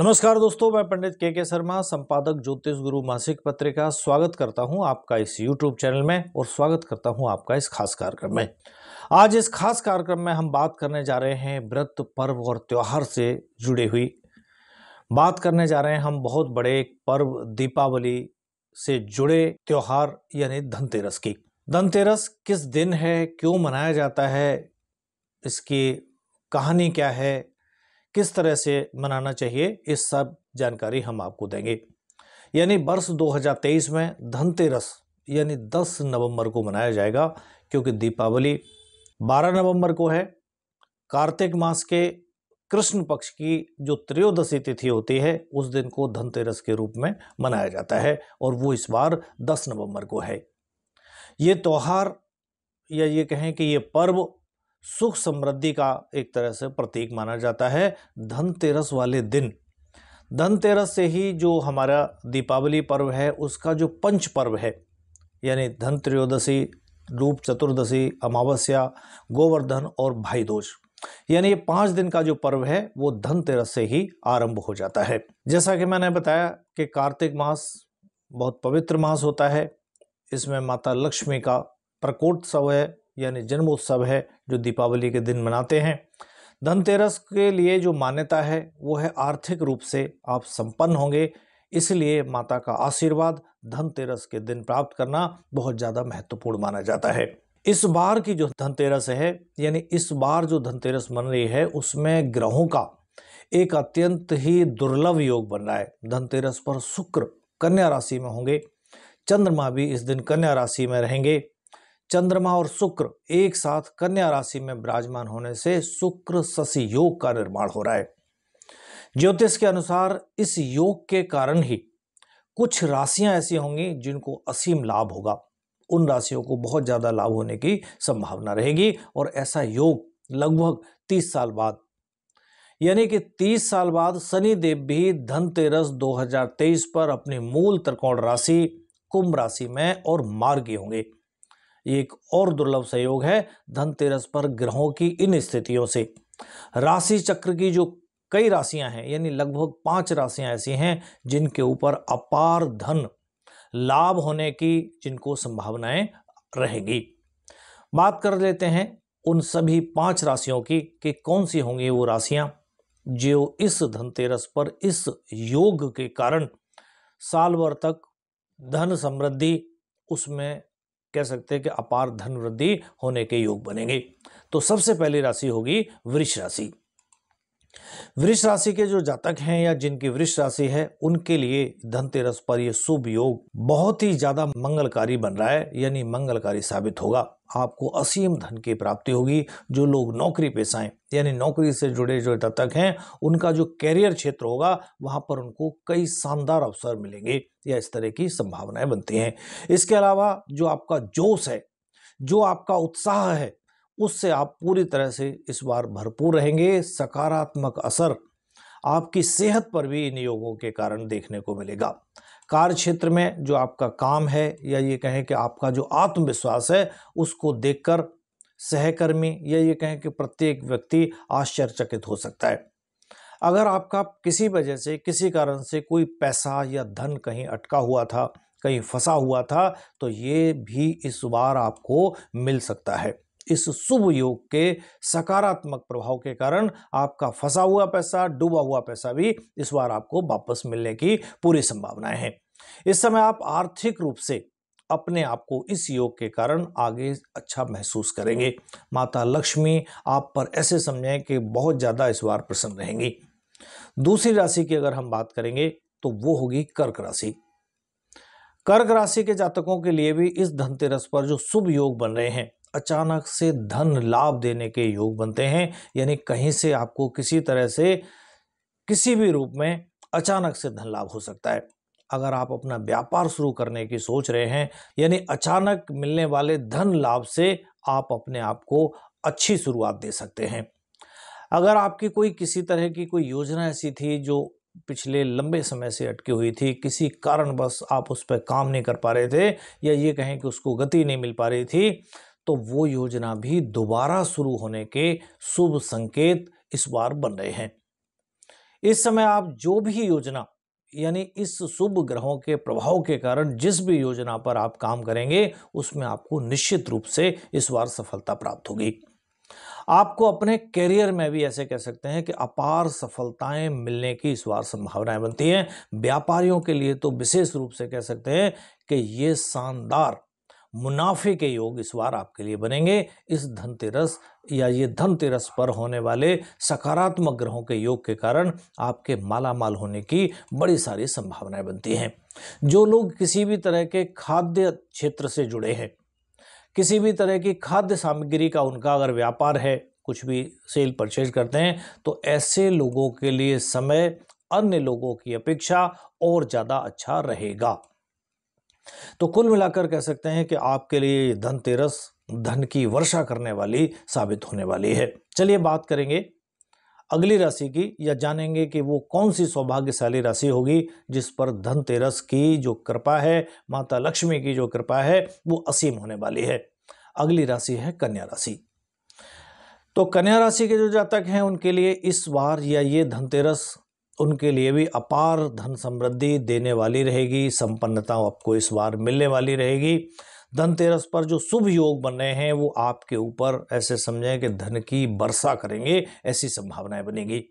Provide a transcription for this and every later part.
नमस्कार दोस्तों मैं पंडित के के शर्मा संपादक ज्योतिष गुरु मासिक पत्रिका स्वागत करता हूं आपका इस यूट्यूब चैनल में और स्वागत करता हूं आपका इस खास कार्यक्रम में आज इस खास कार्यक्रम में हम बात करने जा रहे हैं व्रत पर्व और त्यौहार से जुड़ी हुई बात करने जा रहे हैं हम बहुत बड़े पर्व दीपावली से जुड़े त्यौहार यानी धनतेरस की धनतेरस किस दिन है क्यों मनाया जाता है इसकी कहानी क्या है किस तरह से मनाना चाहिए इस सब जानकारी हम आपको देंगे यानी वर्ष 2023 में धनतेरस यानी 10 नवंबर को मनाया जाएगा क्योंकि दीपावली 12 नवंबर को है कार्तिक मास के कृष्ण पक्ष की जो त्रयोदशी तिथि होती है उस दिन को धनतेरस के रूप में मनाया जाता है और वो इस बार 10 नवंबर को है ये त्यौहार या ये कहें कि ये पर्व सुख समृद्धि का एक तरह से प्रतीक माना जाता है धनतेरस वाले दिन धनतेरस से ही जो हमारा दीपावली पर्व है उसका जो पंच पर्व है यानी धन त्रयोदशी रूप चतुर्दशी अमावस्या गोवर्धन और भाई दोष यानी ये पाँच दिन का जो पर्व है वो धनतेरस से ही आरंभ हो जाता है जैसा कि मैंने बताया कि कार्तिक मास बहुत पवित्र मास होता है इसमें माता लक्ष्मी का प्रकोट है यानी जन्मोत्सव है जो दीपावली के दिन मनाते हैं धनतेरस के लिए जो मान्यता है वो है आर्थिक रूप से आप संपन्न होंगे इसलिए माता का आशीर्वाद धनतेरस के दिन प्राप्त करना बहुत ज़्यादा महत्वपूर्ण माना जाता है इस बार की जो धनतेरस है यानी इस बार जो धनतेरस मन रही है उसमें ग्रहों का एक अत्यंत ही दुर्लभ योग बन रहा है धनतेरस पर शुक्र कन्या राशि में होंगे चंद्रमा भी इस दिन कन्या राशि में रहेंगे चंद्रमा और शुक्र एक साथ कन्या राशि में विराजमान होने से शुक्र शशि योग का निर्माण हो रहा है ज्योतिष के अनुसार इस योग के कारण ही कुछ राशियां ऐसी होंगी जिनको असीम लाभ होगा उन राशियों को बहुत ज़्यादा लाभ होने की संभावना रहेगी और ऐसा योग लगभग तीस साल बाद यानी कि तीस साल बाद शनि देव भी धनतेरस 2023 पर अपनी मूल त्रिकोण राशि कुंभ राशि में और मार्गी होंगे एक और दुर्लभ सहयोग है धनतेरस पर ग्रहों की इन स्थितियों से राशि चक्र की जो कई राशियां हैं यानी लगभग पांच राशियां ऐसी हैं जिनके ऊपर अपार धन लाभ होने की जिनको संभावनाएं रहेगी बात कर लेते हैं उन सभी पांच राशियों की कि कौन सी होंगी वो राशियां जो इस धनतेरस पर इस योग के कारण साल भर तक धन समृद्धि उसमें कह सकते हैं कि अपार धन वृद्धि होने के योग बनेंगे तो सबसे पहली राशि होगी वृक्ष राशि वृक्ष राशि के जो जातक हैं या जिनकी वृक्ष राशि है उनके लिए धनतेरस पर यह शुभ योग बहुत ही ज्यादा मंगलकारी बन रहा है यानी मंगलकारी साबित होगा आपको असीम धन की प्राप्ति होगी जो लोग नौकरी पेशा हैं यानी नौकरी से जुड़े जो जातक हैं उनका जो कैरियर क्षेत्र होगा वहां पर उनको कई शानदार अवसर मिलेंगे या इस तरह की संभावनाएं बनती हैं इसके अलावा जो आपका जोश है जो आपका उत्साह है उससे आप पूरी तरह से इस बार भरपूर रहेंगे सकारात्मक असर आपकी सेहत पर भी इन योगों के कारण देखने को मिलेगा कार्य क्षेत्र में जो आपका काम है या ये कहें कि आपका जो आत्मविश्वास है उसको देखकर सहकर्मी या ये कहें कि प्रत्येक व्यक्ति आश्चर्यचकित हो सकता है अगर आपका किसी वजह से किसी कारण से कोई पैसा या धन कहीं अटका हुआ था कहीं फंसा हुआ था तो ये भी इस बार आपको मिल सकता है इस शुभ योग के सकारात्मक प्रभाव के कारण आपका फंसा हुआ पैसा डूबा हुआ पैसा भी इस बार आपको वापस मिलने की पूरी संभावनाएं हैं इस समय आप आर्थिक रूप से अपने आप को इस योग के कारण आगे अच्छा महसूस करेंगे माता लक्ष्मी आप पर ऐसे समझें कि बहुत ज़्यादा इस बार प्रसन्न रहेंगी दूसरी राशि की अगर हम बात करेंगे तो वो होगी कर्क राशि कर्क राशि के जातकों के लिए भी इस धनतेरस पर जो शुभ योग बन रहे हैं अचानक से धन लाभ देने के योग बनते हैं यानी कहीं से आपको किसी तरह से किसी भी रूप में अचानक से धन लाभ हो सकता है अगर आप अपना व्यापार शुरू करने की सोच रहे हैं यानी अचानक मिलने वाले धन लाभ से आप अपने आप को अच्छी शुरुआत दे सकते हैं अगर आपकी कोई किसी तरह की कोई योजना ऐसी थी जो पिछले लंबे समय से अटकी हुई थी किसी कारणवश आप उस पर काम नहीं कर पा रहे थे या ये कहें कि उसको गति नहीं मिल पा रही थी तो वो योजना भी दोबारा शुरू होने के शुभ संकेत इस बार बन रहे हैं इस समय आप जो भी योजना यानी इस शुभ ग्रहों के प्रभाव के कारण जिस भी योजना पर आप काम करेंगे उसमें आपको निश्चित रूप से इस बार सफलता प्राप्त होगी आपको अपने करियर में भी ऐसे कह सकते हैं कि अपार सफलताएं मिलने की इस बार संभावनाएं बनती हैं व्यापारियों के लिए तो विशेष रूप से कह सकते हैं कि ये शानदार मुनाफे के योग इस बार आपके लिए बनेंगे इस धनतेरस या ये धनतेरस पर होने वाले सकारात्मक ग्रहों के योग के कारण आपके माला माल होने की बड़ी सारी संभावनाएं बनती हैं जो लोग किसी भी तरह के खाद्य क्षेत्र से जुड़े हैं किसी भी तरह की खाद्य सामग्री का उनका अगर व्यापार है कुछ भी सेल परचेज करते हैं तो ऐसे लोगों के लिए समय अन्य लोगों की अपेक्षा और ज़्यादा अच्छा रहेगा तो कुल मिलाकर कह सकते हैं कि आपके लिए धनतेरस धन की वर्षा करने वाली साबित होने वाली है चलिए बात करेंगे अगली राशि की या जानेंगे कि वो कौन सी सौभाग्यशाली राशि होगी जिस पर धनतेरस की जो कृपा है माता लक्ष्मी की जो कृपा है वो असीम होने वाली है अगली राशि है कन्या राशि तो कन्या राशि के जो जातक हैं उनके लिए इस बार या ये धनतेरस उनके लिए भी अपार धन समृद्धि देने वाली रहेगी संपन्नता आपको इस बार मिलने वाली रहेगी धनतेरस पर जो शुभ योग बन रहे हैं वो आपके ऊपर ऐसे समझें कि धन की वर्षा करेंगे ऐसी संभावनाएं बनेगी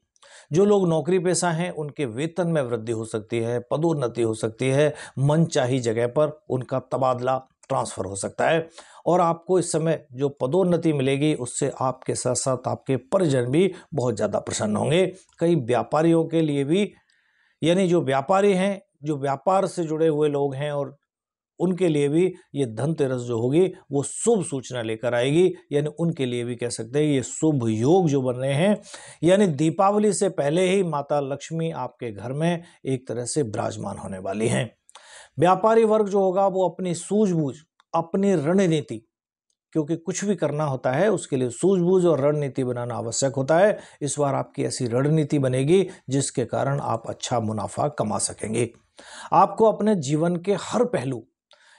जो लोग नौकरी पेशा हैं उनके वेतन में वृद्धि हो सकती है पदोन्नति हो सकती है मनचाही जगह पर उनका तबादला ट्रांसफर हो सकता है और आपको इस समय जो पदोन्नति मिलेगी उससे आपके साथ साथ आपके परिजन भी बहुत ज़्यादा प्रसन्न होंगे कई व्यापारियों के लिए भी यानी जो व्यापारी हैं जो व्यापार से जुड़े हुए लोग हैं और उनके लिए भी ये धनतेरस जो होगी वो शुभ सूचना लेकर आएगी यानी उनके लिए भी कह सकते हैं ये शुभ योग जो बन रहे हैं यानी दीपावली से पहले ही माता लक्ष्मी आपके घर में एक तरह से विराजमान होने वाली हैं व्यापारी वर्ग जो होगा वो अपनी सूझबूझ अपनी रणनीति क्योंकि कुछ भी करना होता है उसके लिए सूझबूझ और रणनीति बनाना आवश्यक होता है इस बार आपकी ऐसी रणनीति बनेगी जिसके कारण आप अच्छा मुनाफा कमा सकेंगे आपको अपने जीवन के हर पहलू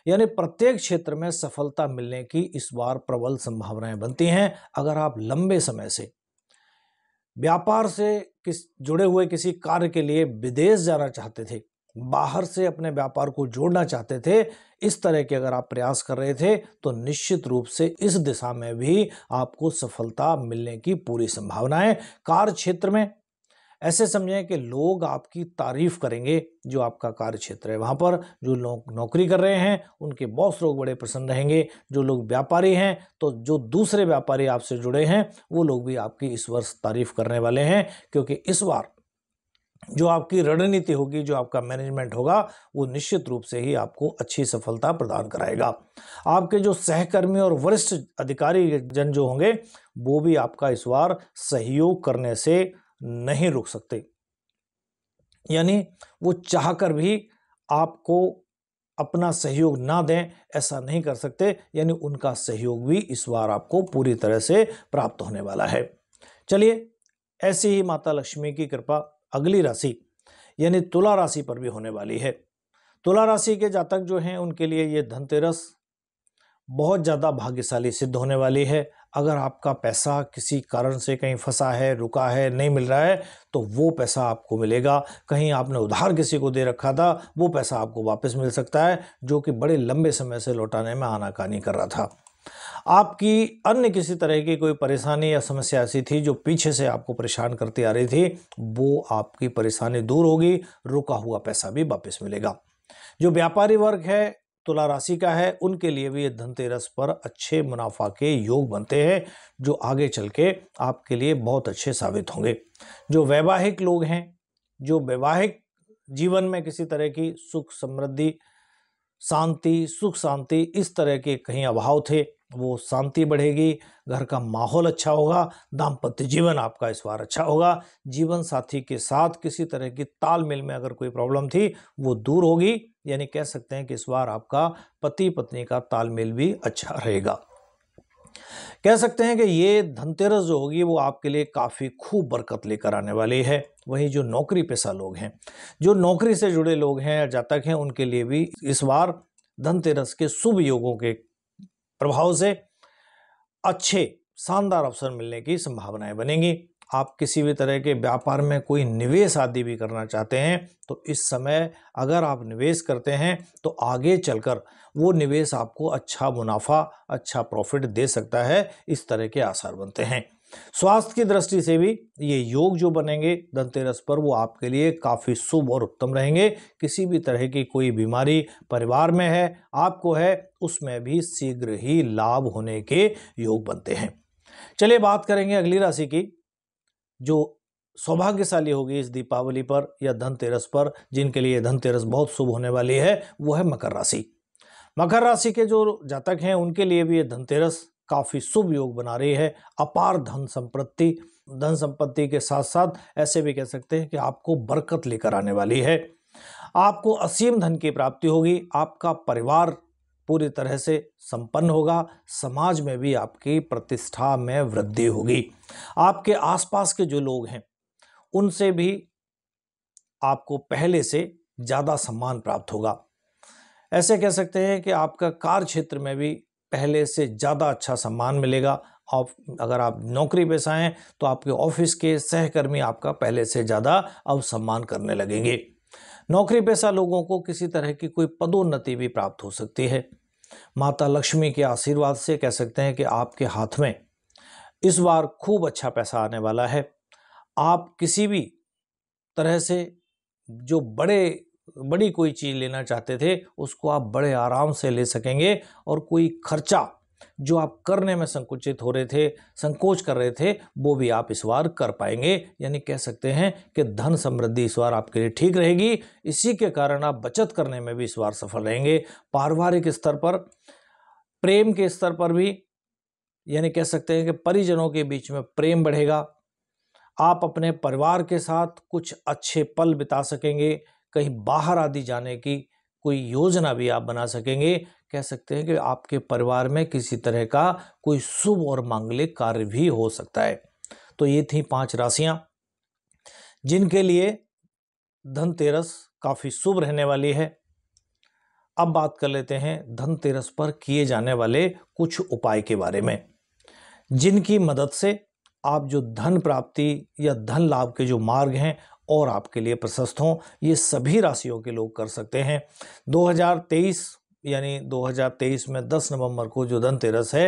यानी प्रत्येक क्षेत्र में सफलता मिलने की इस बार प्रबल संभावनाएं बनती हैं अगर आप लंबे समय से व्यापार से किस जुड़े हुए किसी कार्य के लिए विदेश जाना चाहते थे बाहर से अपने व्यापार को जोड़ना चाहते थे इस तरह के अगर आप प्रयास कर रहे थे तो निश्चित रूप से इस दिशा में भी आपको सफलता मिलने की पूरी संभावना है कार्य क्षेत्र में ऐसे समझें कि लोग आपकी तारीफ करेंगे जो आपका कार्य क्षेत्र है वहाँ पर जो लोग नौकरी कर रहे हैं उनके बॉस लोग बड़े प्रसन्न रहेंगे जो लोग व्यापारी हैं तो जो दूसरे व्यापारी आपसे जुड़े हैं वो लोग भी आपकी इस वर्ष तारीफ करने वाले हैं क्योंकि इस बार जो आपकी रणनीति होगी जो आपका मैनेजमेंट होगा वो निश्चित रूप से ही आपको अच्छी सफलता प्रदान कराएगा आपके जो सहकर्मी और वरिष्ठ अधिकारी जन जो होंगे वो भी आपका इस बार सहयोग करने से नहीं रुक सकते यानी वो चाहकर भी आपको अपना सहयोग ना दें ऐसा नहीं कर सकते यानी उनका सहयोग भी इस बार आपको पूरी तरह से प्राप्त होने वाला है चलिए ऐसी ही माता लक्ष्मी की कृपा अगली राशि यानी तुला राशि पर भी होने वाली है तुला राशि के जातक जो हैं उनके लिए ये धनतेरस बहुत ज़्यादा भाग्यशाली सिद्ध होने वाली है अगर आपका पैसा किसी कारण से कहीं फंसा है रुका है नहीं मिल रहा है तो वो पैसा आपको मिलेगा कहीं आपने उधार किसी को दे रखा था वो पैसा आपको वापस मिल सकता है जो कि बड़े लंबे समय से लौटाने में आनाकानी कर रहा था आपकी अन्य किसी तरह की कोई परेशानी या समस्या ऐसी थी जो पीछे से आपको परेशान करती आ रही थी वो आपकी परेशानी दूर होगी रुका हुआ पैसा भी वापस मिलेगा जो व्यापारी वर्ग है तुला राशि का है उनके लिए भी ये धनतेरस पर अच्छे मुनाफा के योग बनते हैं जो आगे चल के आपके लिए बहुत अच्छे साबित होंगे जो वैवाहिक लोग हैं जो वैवाहिक जीवन में किसी तरह की सुख समृद्धि शांति सुख शांति इस तरह के कहीं अभाव थे वो शांति बढ़ेगी घर का माहौल अच्छा होगा दाम्पत्य जीवन आपका इस बार अच्छा होगा जीवन साथी के साथ किसी तरह की तालमेल में अगर कोई प्रॉब्लम थी वो दूर होगी यानी कह सकते हैं कि इस बार आपका पति पत्नी का तालमेल भी अच्छा रहेगा कह सकते हैं कि ये धनतेरस जो होगी वो आपके लिए काफ़ी खूब बरकत लेकर आने वाली है वहीं जो नौकरी पेशा लोग हैं जो नौकरी से जुड़े लोग हैं या जातक हैं उनके लिए भी इस बार धनतेरस के शुभ योगों के प्रभाव से अच्छे शानदार अवसर मिलने की संभावनाएं बनेंगी आप किसी भी तरह के व्यापार में कोई निवेश आदि भी करना चाहते हैं तो इस समय अगर आप निवेश करते हैं तो आगे चलकर वो निवेश आपको अच्छा मुनाफा अच्छा प्रॉफिट दे सकता है इस तरह के आसार बनते हैं स्वास्थ्य की दृष्टि से भी ये योग जो बनेंगे धनतेरस पर वो आपके लिए काफ़ी शुभ और उत्तम रहेंगे किसी भी तरह की कोई बीमारी परिवार में है आपको है उसमें भी शीघ्र ही लाभ होने के योग बनते हैं चलिए बात करेंगे अगली राशि की जो सौभाग्यशाली होगी इस दीपावली पर या धनतेरस पर जिनके लिए धनतेरस बहुत शुभ होने वाली है वो है मकर राशि मकर राशि के जो जातक हैं उनके लिए भी ये धनतेरस काफ़ी शुभ योग बना रही है अपार धन संपत्ति धन संपत्ति के साथ साथ ऐसे भी कह सकते हैं कि आपको बरकत लेकर आने वाली है आपको असीम धन की प्राप्ति होगी आपका परिवार पूरी तरह से संपन्न होगा समाज में भी आपकी प्रतिष्ठा में वृद्धि होगी आपके आसपास के जो लोग हैं उनसे भी आपको पहले से ज़्यादा सम्मान प्राप्त होगा ऐसे कह सकते हैं कि आपका कार्य क्षेत्र में भी पहले से ज़्यादा अच्छा सम्मान मिलेगा आप अगर आप नौकरी पेशा हैं तो आपके ऑफिस के सहकर्मी आपका पहले से ज़्यादा अब सम्मान करने लगेंगे नौकरी पेशा लोगों को किसी तरह की कोई पदोन्नति भी प्राप्त हो सकती है माता लक्ष्मी के आशीर्वाद से कह सकते हैं कि आपके हाथ में इस बार खूब अच्छा पैसा आने वाला है आप किसी भी तरह से जो बड़े बड़ी कोई चीज़ लेना चाहते थे उसको आप बड़े आराम से ले सकेंगे और कोई खर्चा जो आप करने में संकुचित हो रहे थे संकोच कर रहे थे वो भी आप इस बार कर पाएंगे यानी कह सकते हैं कि धन समृद्धि इस बार आपके लिए ठीक रहेगी इसी के कारण आप बचत करने में भी इस बार सफल रहेंगे पारिवारिक स्तर पर प्रेम के स्तर पर भी यानी कह सकते हैं कि परिजनों के बीच में प्रेम बढ़ेगा आप अपने परिवार के साथ कुछ अच्छे पल बिता सकेंगे कहीं बाहर आदि जाने की कोई योजना भी आप बना सकेंगे कह सकते हैं कि आपके परिवार में किसी तरह का कोई शुभ और मांगलिक कार्य भी हो सकता है तो ये थी पांच राशियां जिनके लिए धनतेरस काफ़ी शुभ रहने वाली है अब बात कर लेते हैं धनतेरस पर किए जाने वाले कुछ उपाय के बारे में जिनकी मदद से आप जो धन प्राप्ति या धन लाभ के जो मार्ग हैं और आपके लिए प्रशस्त हों ये सभी राशियों के लोग कर सकते हैं 2023 यानी 2023 में 10 नवंबर को जो धनतेरस है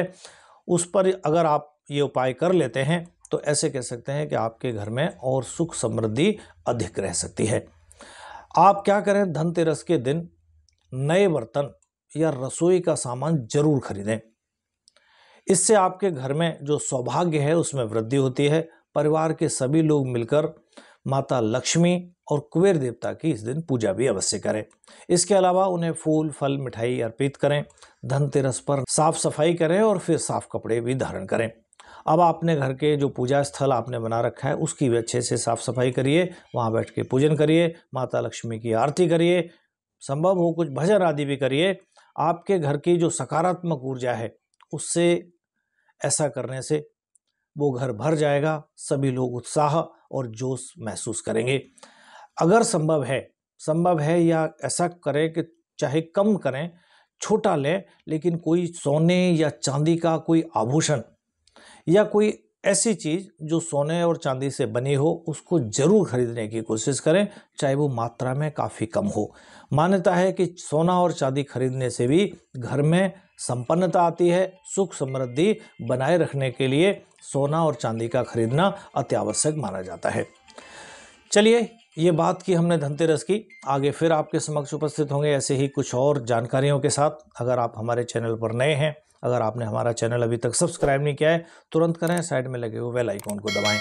उस पर अगर आप ये उपाय कर लेते हैं तो ऐसे कह सकते हैं कि आपके घर में और सुख समृद्धि अधिक रह सकती है आप क्या करें धनतेरस के दिन नए बर्तन या रसोई का सामान जरूर खरीदें इससे आपके घर में जो सौभाग्य है उसमें वृद्धि होती है परिवार के सभी लोग मिलकर माता लक्ष्मी और कुबेर देवता की इस दिन पूजा भी अवश्य करें इसके अलावा उन्हें फूल फल मिठाई अर्पित करें धनतेरस पर साफ सफाई करें और फिर साफ कपड़े भी धारण करें अब आपने घर के जो पूजा स्थल आपने बना रखा है उसकी भी अच्छे से साफ सफाई करिए वहाँ बैठ के पूजन करिए माता लक्ष्मी की आरती करिए संभव हो कुछ भजन आदि भी करिए आपके घर की जो सकारात्मक ऊर्जा है उससे ऐसा करने से वो घर भर जाएगा सभी लोग उत्साह और जोश महसूस करेंगे अगर संभव है संभव है या ऐसा करें कि चाहे कम करें छोटा लें लेकिन कोई सोने या चांदी का कोई आभूषण या कोई ऐसी चीज़ जो सोने और चांदी से बनी हो उसको ज़रूर खरीदने की कोशिश करें चाहे वो मात्रा में काफ़ी कम हो मान्यता है कि सोना और चांदी खरीदने से भी घर में संपन्नता आती है सुख समृद्धि बनाए रखने के लिए सोना और चांदी का खरीदना अत्यावश्यक माना जाता है चलिए ये बात की हमने धनतेरस की आगे फिर आपके समक्ष उपस्थित होंगे ऐसे ही कुछ और जानकारियों के साथ अगर आप हमारे चैनल पर नए हैं अगर आपने हमारा चैनल अभी तक सब्सक्राइब नहीं किया है तुरंत करें साइड में लगे हुए आइकॉन को दबाएं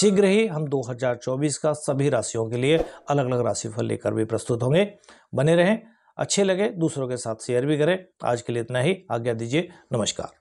शीघ्र ही हम 2024 का सभी राशियों के लिए अलग अलग राशिफल लेकर भी प्रस्तुत होंगे बने रहें अच्छे लगे दूसरों के साथ शेयर भी करें आज के लिए इतना ही आज्ञा दीजिए नमस्कार